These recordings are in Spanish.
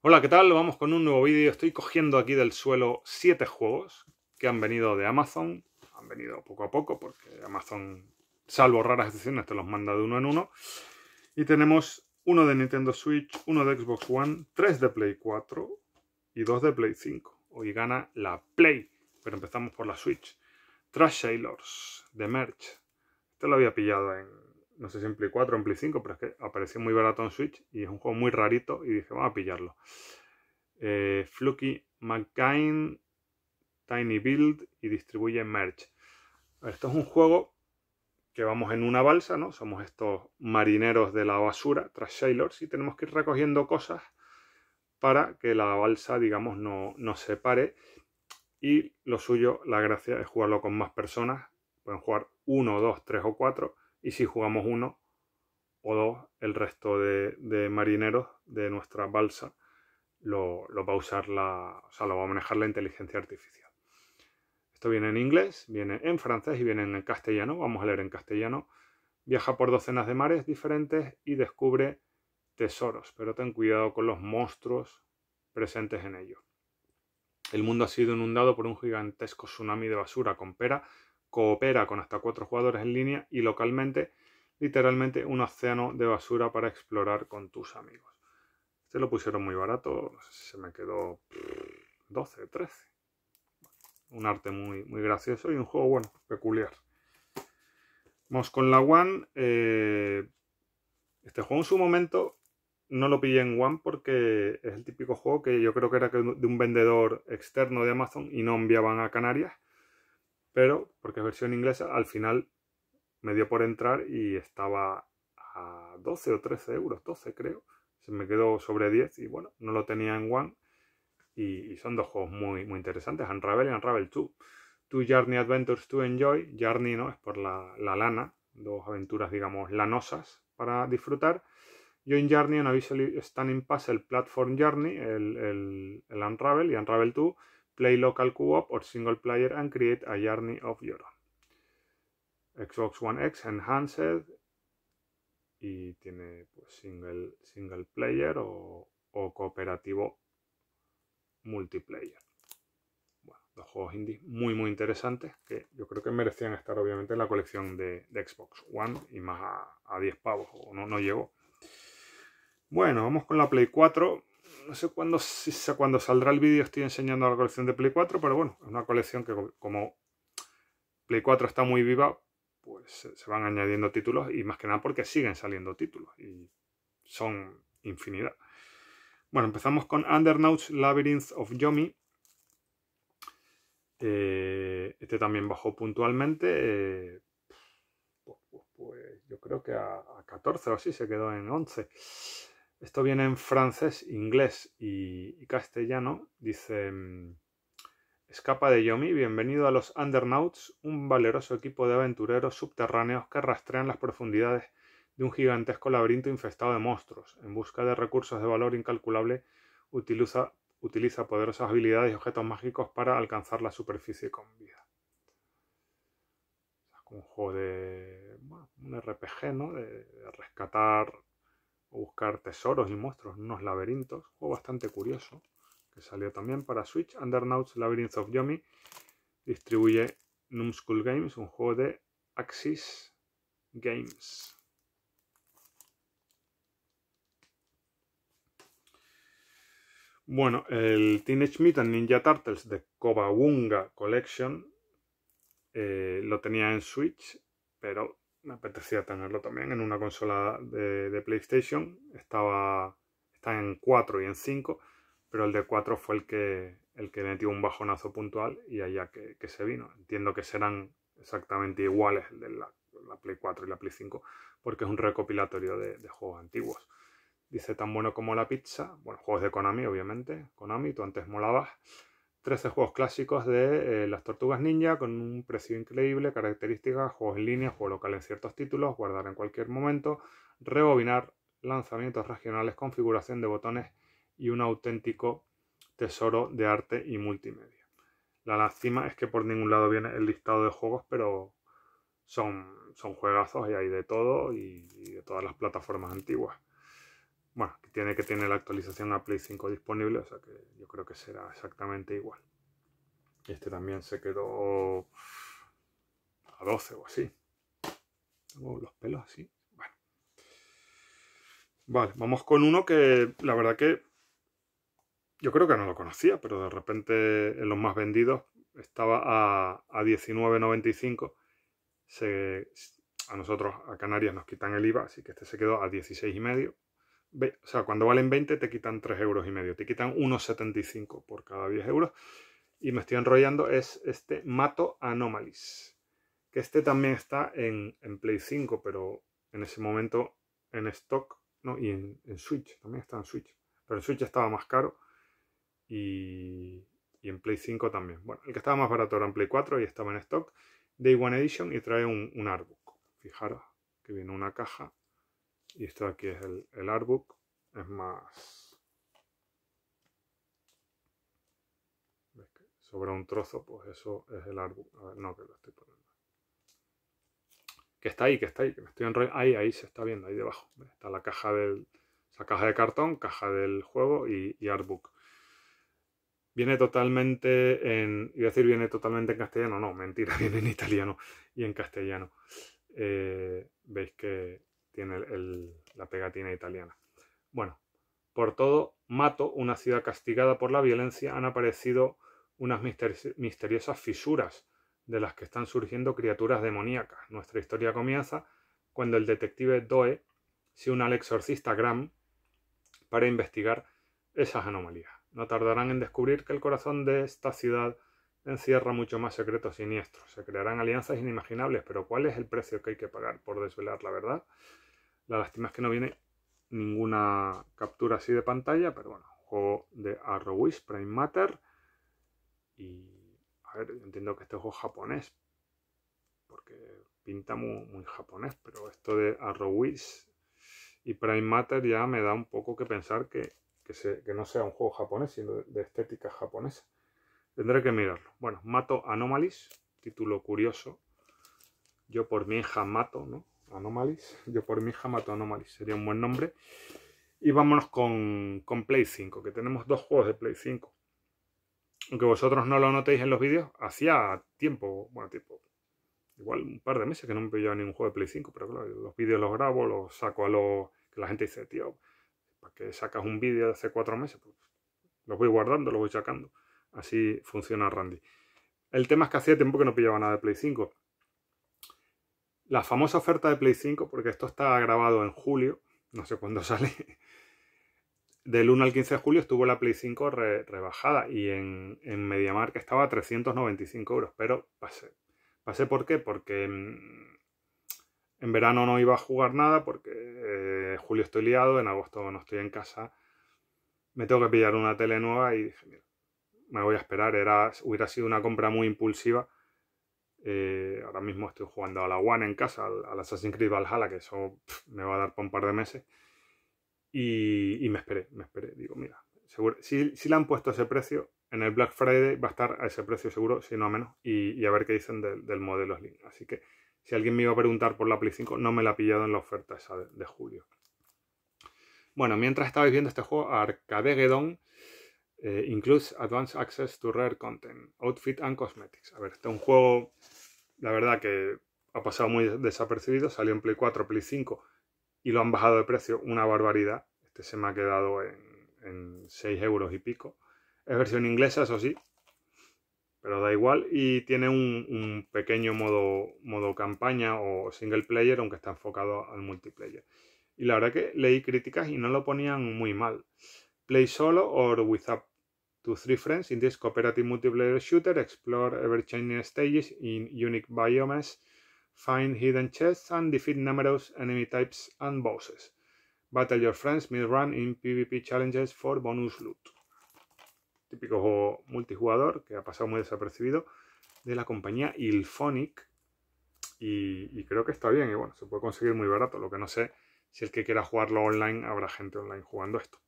Hola, ¿qué tal? Vamos con un nuevo vídeo. Estoy cogiendo aquí del suelo 7 juegos que han venido de Amazon. Han venido poco a poco porque Amazon, salvo raras excepciones, te los manda de uno en uno. Y tenemos uno de Nintendo Switch, uno de Xbox One, tres de Play 4 y dos de Play 5. Hoy gana la Play, pero empezamos por la Switch. Trash Sailors, de Merch. Este lo había pillado en no sé si en Play 4 o en Play 5, pero es que apareció muy barato en Switch y es un juego muy rarito y dije, vamos a pillarlo. Eh, Fluky Tiny Build y distribuye Merch. Esto es un juego que vamos en una balsa, ¿no? Somos estos marineros de la basura, tras sailors, y tenemos que ir recogiendo cosas para que la balsa, digamos, no, no se pare. Y lo suyo, la gracia es jugarlo con más personas. Pueden jugar uno, dos, tres o cuatro y si jugamos uno o dos, el resto de, marineros de nuestra balsa lo, va a usar la, o sea, lo va a manejar la inteligencia artificial. Esto viene en inglés, viene en francés y viene en castellano. Vamos a leer en castellano. Viaja por docenas de mares diferentes y descubre tesoros, pero ten cuidado con los monstruos presentes en ellos. El mundo ha sido inundado por un gigantesco tsunami de basura con pera coopera con hasta cuatro jugadores en línea y localmente, literalmente un océano de basura para explorar con tus amigos. Este lo pusieron muy barato, se me quedó 12, 13. Un arte muy, muy gracioso y un juego, bueno, peculiar. Vamos con la One. Eh, este juego en su momento no lo pillé en One porque es el típico juego que yo creo que era de un vendedor externo de Amazon y no enviaban a Canarias pero porque es versión inglesa, al final me dio por entrar y estaba a 12 o 13 euros, 12 creo. Se me quedó sobre 10 y bueno, no lo tenía en One. Y, son dos juegos muy, muy interesantes, Unravel y Unravel 2. Two Journey Adventures to Enjoy. Journey no es por la, lana, dos aventuras, digamos, lanosas para disfrutar. Join Journey están Standing Pass, el Platform Journey, el, el Unravel y Unravel 2 play local co-op or single player and create a journey of your own. Xbox One X Enhanced y tiene pues, single, single player o, cooperativo multiplayer. Bueno, dos juegos indie muy muy interesantes que yo creo que merecían estar obviamente en la colección de, Xbox One y más a, 10 pavos o no, no llegó. Bueno, vamos con la Play 4 no sé cuándo, saldrá el vídeo estoy enseñando la colección de Play 4, pero bueno, es una colección que como Play 4 está muy viva, pues se van añadiendo títulos y más que nada porque siguen saliendo títulos y son infinidad. Bueno, empezamos con Undernauts Labyrinth of Yomi. Eh, este también bajó puntualmente. Eh, pues, pues, pues, yo creo que a, a 14 o así se quedó en 11. Esto viene en francés, inglés y, castellano. Dice, mm, escapa de Yomi, bienvenido a los Undernauts, un valeroso equipo de aventureros subterráneos que rastrean las profundidades de un gigantesco laberinto infestado de monstruos. En busca de recursos de valor incalculable, utiliza, poderosas habilidades y objetos mágicos para alcanzar la superficie con vida. Es un juego de. Bueno, un RPG, ¿no? de rescatar o buscar tesoros y monstruos en unos laberintos, un juego bastante curioso, que salió también para Switch, Undernauts Labyrinth of Yomi, distribuye Numskull Games, un juego de Axis Games. Bueno, el Teenage Mutant Ninja Turtles de Kobawunga Collection eh, lo tenía en Switch, pero me apetecía tenerlo también en una consola de, PlayStation. Estaba está en 4 y en 5, pero el de 4 fue el que, el que metió un bajonazo puntual y allá que, se vino. Entiendo que serán exactamente iguales el de la, Play 4 y la Play 5, porque es un recopilatorio de, de, juegos antiguos. Dice tan bueno como la pizza, bueno, juegos de Konami, obviamente. Konami, tú antes molabas. 13 juegos clásicos de eh, las tortugas ninja con un precio increíble, características, juegos en línea, juego local en ciertos títulos, guardar en cualquier momento, rebobinar, lanzamientos regionales, configuración de botones y un auténtico tesoro de arte y multimedia. La lástima es que por ningún lado viene el listado de juegos, pero son, son juegazos y hay de todo y de todas las plataformas antiguas. Bueno, que tiene que tener la actualización a Play 5 disponible, o sea que yo creo que será exactamente igual. Este también se quedó a 12 o así. Tengo los pelos así. Bueno. Vale, vamos con uno que la verdad que yo creo que no lo conocía, pero de repente en los más vendidos estaba a, 19.95. a nosotros, a Canarias, nos quitan el IVA, así que este se quedó a 16 y medio o sea, cuando valen 20 te quitan 3 euros y medio, te quitan 1,75 por cada 10 euros. Y me estoy enrollando, es este Mato Anomalies, que este también está en, Play 5, pero en ese momento en stock, ¿no? Y en, Switch, también está en Switch, pero en Switch estaba más caro y, en Play 5 también. Bueno, el que estaba más barato era en Play 4 y estaba en stock, Day One Edition y trae un, un Fijaros que viene una caja y esto aquí es el, el artbook es más sobre un trozo pues eso es el artbook a ver, no que lo estoy poniendo que está ahí que está ahí que me estoy enrollando ahí ahí se está viendo ahí debajo está la caja del caja de cartón caja del juego y, artbook viene totalmente en iba a decir viene totalmente en castellano no mentira viene en italiano y en castellano eh, veis que e italiana. Bueno, por todo, Mato, una ciudad castigada por la violencia, han aparecido unas misteriosas fisuras de las que están surgiendo criaturas demoníacas. Nuestra historia comienza cuando el detective Doe se une al exorcista Gram para investigar esas anomalías. No tardarán en descubrir que el corazón de esta ciudad encierra mucho más secretos siniestros. Se crearán alianzas inimaginables, pero ¿cuál es el precio que hay que pagar por desvelar la verdad? La lástima es que no viene ninguna captura así de pantalla, pero bueno, juego de Arrowish, Prime Matter. Y a ver, yo entiendo que este juego es japonés, porque pinta muy, japonés, pero esto de Arrowish y Prime Matter ya me da un poco que pensar que, que, no sea un juego japonés, sino de, estética japonesa. Tendré que mirarlo. Bueno, Mato Anomalies, título curioso. Yo por mi hija mato, ¿no? Anomalies. Yo por mi hija mato Anomalies, sería un buen nombre. Y vámonos con, Play 5, que tenemos dos juegos de Play 5. Aunque vosotros no lo notéis en los vídeos, hacía tiempo, bueno, tipo igual un par de meses que no me pillaba ningún juego de Play 5, pero claro, los vídeos los grabo, los saco a los que la gente dice, tío, ¿para qué sacas un vídeo de hace cuatro meses? Pues, los voy guardando, los voy sacando. Así funciona Randy. El tema es que hacía tiempo que no pillaba nada de Play 5. La famosa oferta de Play 5, porque esto está grabado en julio, no sé cuándo sale. Del 1 al 15 de julio estuvo la Play 5 rebajada y en, en que estaba a 395 euros, pero pasé. ¿Pasé por qué? Porque mm, en verano no iba a jugar nada, porque eh, julio estoy liado, en agosto no estoy en casa, me tengo que pillar una tele nueva y dije, mira, me voy a esperar. Era, hubiera sido una compra muy impulsiva eh, ahora mismo estoy jugando a la One en casa, al, Assassin's Creed Valhalla, que eso me va a dar por un par de meses. Y, me esperé, me esperé. Digo, mira, seguro, si, si, le han puesto ese precio, en el Black Friday va a estar a ese precio seguro, si no a menos, y, a ver qué dicen del, modelo Slim. Así que si alguien me iba a preguntar por la Play 5, no me la ha pillado en la oferta esa de, julio. Bueno, mientras estabais viendo este juego, Arcade eh, includes Advanced Access to Rare Content, Outfit and Cosmetics. A ver, este es un juego, la verdad que ha pasado muy desapercibido, salió en Play 4, Play 5 y lo han bajado de precio una barbaridad. Este se me ha quedado en, 6 euros y pico. Es versión inglesa, eso sí, pero da igual y tiene un, pequeño modo, modo campaña o single player, aunque está enfocado al multiplayer. Y la verdad que leí críticas y no lo ponían muy mal. Play solo o without three friends in this cooperative multiplayer shooter, explore ever-changing stages in unique biomes, find hidden chests, and defeat numerous enemy types and bosses. Battle your friends mid-run in PvP challenges for bonus loot. Típico juego multijugador que ha pasado muy desapercibido de la compañía Ilphonic. Y, y, creo que está bien. Y bueno, se puede conseguir muy barato. Lo que no sé si el que quiera jugarlo online habrá gente online jugando esto.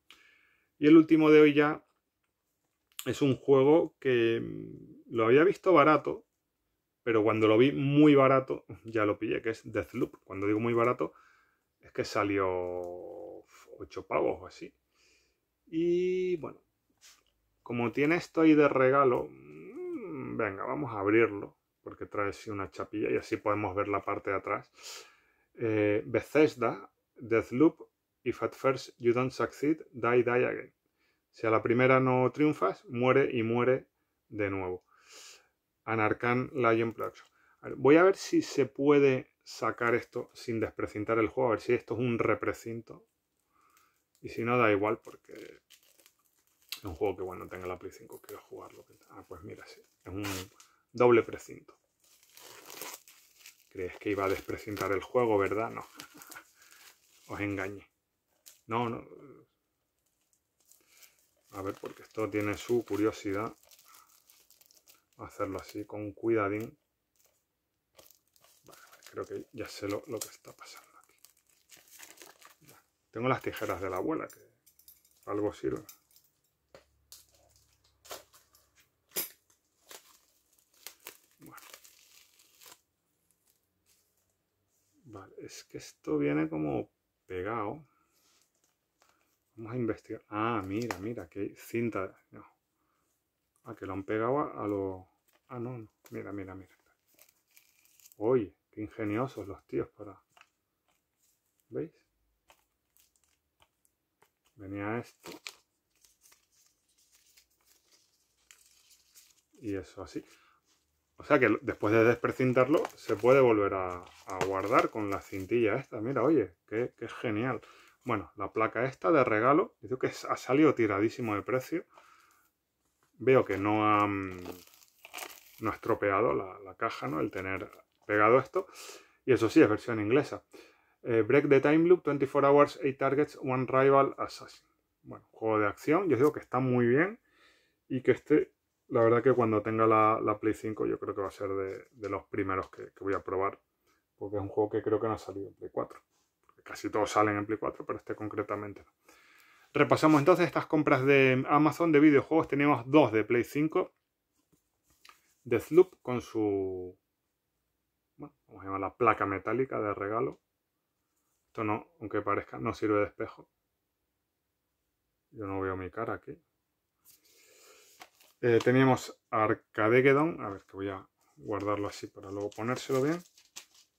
Y el último de hoy ya es un juego que mm, lo había visto barato, pero cuando lo vi muy barato, ya lo pillé, que es Deathloop. Cuando digo muy barato, es que salió 8 pavos o así. Y bueno, como tiene esto ahí de regalo, mm, venga, vamos a abrirlo, porque trae una chapilla y así podemos ver la parte de atrás. Eh, Bethesda, Deathloop, If at first you don't succeed, die, die again. Si a la primera no triunfas, muere y muere de nuevo. Anarcan Lion plazo. Voy a ver si se puede sacar esto sin desprecintar el juego. A ver si esto es un reprecinto. Y si no, da igual porque es un juego que, bueno, tenga la Play 5. Quiero jugarlo. Ah, pues mira, sí. Es un doble precinto. ¿Crees que iba a desprecintar el juego, verdad? No. Os engañé. No, no. A ver, porque esto tiene su curiosidad. Hacerlo así con cuidadín. creo que ya sé lo, que está pasando aquí. Tengo las tijeras de la abuela, que algo sirve. Vale, es que esto viene como pegado. Vamos a investigar. Ah, mira, mira, ¡Qué cinta. a ah, que lo han pegado a, lo... Ah, no, Mira, mira, mira. Oye, qué ingeniosos los tíos para... ¿Veis? Venía esto. Y eso así. O sea que después de desprecintarlo, se puede volver a, guardar con la cintilla esta. Mira, oye, qué, qué genial. Bueno, la placa esta de regalo, yo que ha salido tiradísimo de precio. Veo que no no ha estropeado la, caja, ¿no? El tener pegado esto. Y eso sí, es versión inglesa. Eh, break the Time Loop, 24 Hours, 8 Targets, One Rival, Assassin. Bueno, juego de acción, yo digo que está muy bien. Y que este, la verdad que cuando tenga la, la Play 5, yo creo que va a ser de, de los primeros que, que voy a probar. Porque es un juego que creo que no ha salido en Play 4 casi todos salen en Play 4, pero este concretamente no. Repasamos entonces estas compras de Amazon de videojuegos. Teníamos dos de Play 5. De Sloop con su... Bueno, vamos a llamar la placa metálica de regalo. Esto no, aunque parezca, no sirve de espejo. Yo no veo mi cara aquí. Eh, teníamos Arcadegedon. A ver, que voy a guardarlo así para luego ponérselo bien.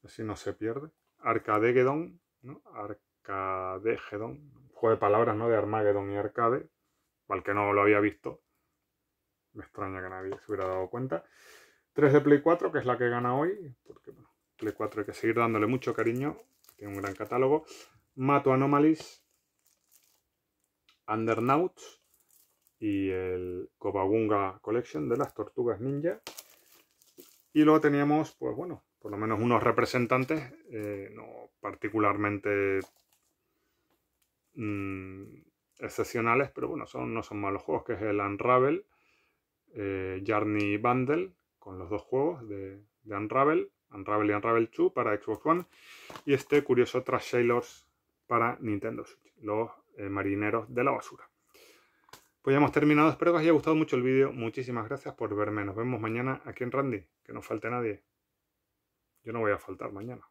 Así no se pierde. Arcadegedon ¿no? un juego de palabras, ¿no? De Armageddon y Arcade, para que no lo había visto. Me extraña que nadie se hubiera dado cuenta. 3 de Play 4, que es la que gana hoy, porque Play 4 hay que seguir dándole mucho cariño, tiene un gran catálogo. Mato Anomalies, Undernauts y el Kobagunga Collection de las Tortugas Ninja. Y luego teníamos, pues bueno, por lo menos unos representantes, eh, no particularmente mm, excepcionales, pero bueno, son, no son malos juegos, que es el Unravel, eh, Journey Bundle, con los dos juegos de, Unravel, Unravel y Unravel 2 para Xbox One, y este curioso Trash Sailors para Nintendo Switch, los eh, marineros de la basura. Pues ya hemos terminado, espero que os haya gustado mucho el vídeo, muchísimas gracias por verme, nos vemos mañana aquí en Randy, que no falte nadie. Yo no voy a faltar mañana.